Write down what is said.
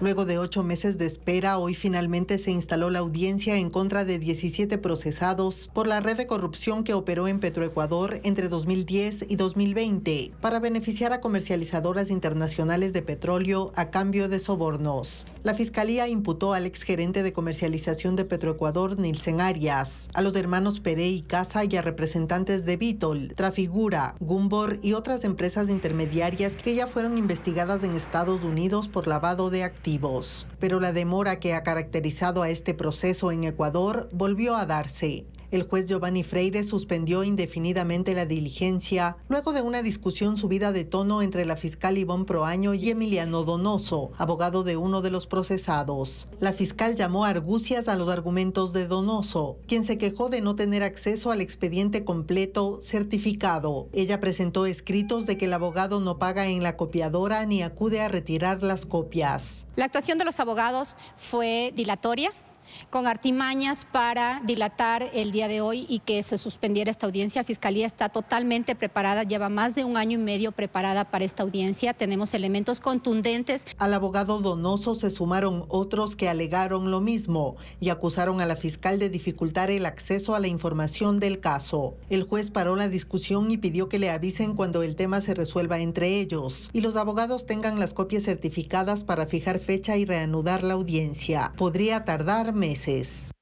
Luego de ocho meses de espera, hoy finalmente se instaló la audiencia en contra de 17 procesados por la red de corrupción que operó en Petroecuador entre 2010 y 2020 para beneficiar a comercializadoras internacionales de petróleo a cambio de sobornos. La fiscalía imputó al exgerente de comercialización de Petroecuador, Nilsen Arias, a los hermanos Peré y Casa y a representantes de Vitol, Trafigura, Gumbor y otras empresas intermediarias que ya fueron investigadas en Estados Unidos por lavado de activos pero la demora que ha caracterizado a este proceso en Ecuador volvió a darse el juez Giovanni Freire suspendió indefinidamente la diligencia luego de una discusión subida de tono entre la fiscal Ivonne Proaño y Emiliano Donoso, abogado de uno de los procesados. La fiscal llamó a argucias a los argumentos de Donoso, quien se quejó de no tener acceso al expediente completo certificado. Ella presentó escritos de que el abogado no paga en la copiadora ni acude a retirar las copias. La actuación de los abogados fue dilatoria con artimañas para dilatar el día de hoy y que se suspendiera esta audiencia. Fiscalía está totalmente preparada, lleva más de un año y medio preparada para esta audiencia. Tenemos elementos contundentes. Al abogado Donoso se sumaron otros que alegaron lo mismo y acusaron a la fiscal de dificultar el acceso a la información del caso. El juez paró la discusión y pidió que le avisen cuando el tema se resuelva entre ellos y los abogados tengan las copias certificadas para fijar fecha y reanudar la audiencia. Podría tardar meses.